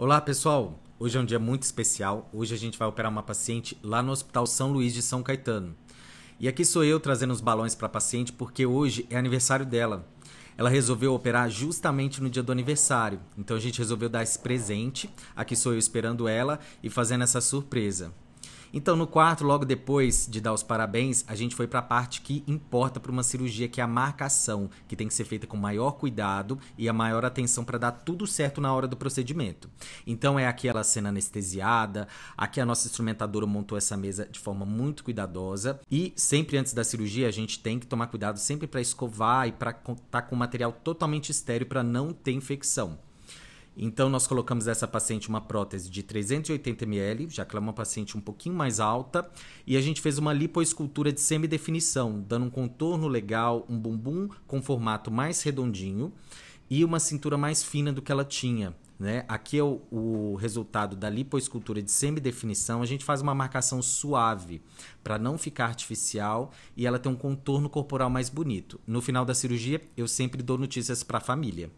Olá, pessoal! Hoje é um dia muito especial. Hoje a gente vai operar uma paciente lá no Hospital São Luís de São Caetano. E aqui sou eu trazendo os balões para a paciente porque hoje é aniversário dela. Ela resolveu operar justamente no dia do aniversário, então a gente resolveu dar esse presente. Aqui sou eu esperando ela e fazendo essa surpresa. Então, no quarto, logo depois de dar os parabéns, a gente foi para a parte que importa para uma cirurgia, que é a marcação, que tem que ser feita com maior cuidado e a maior atenção para dar tudo certo na hora do procedimento. Então, é aquela cena anestesiada, aqui a nossa instrumentadora montou essa mesa de forma muito cuidadosa e sempre antes da cirurgia a gente tem que tomar cuidado sempre para escovar e para estar com material totalmente estéreo para não ter infecção. Então, nós colocamos essa paciente uma prótese de 380 ml, já que ela é uma paciente um pouquinho mais alta, e a gente fez uma lipoescultura de semidefinição, dando um contorno legal, um bumbum com formato mais redondinho e uma cintura mais fina do que ela tinha. Né? Aqui é o, o resultado da lipoescultura de semidefinição. A gente faz uma marcação suave para não ficar artificial e ela tem um contorno corporal mais bonito. No final da cirurgia, eu sempre dou notícias para a família.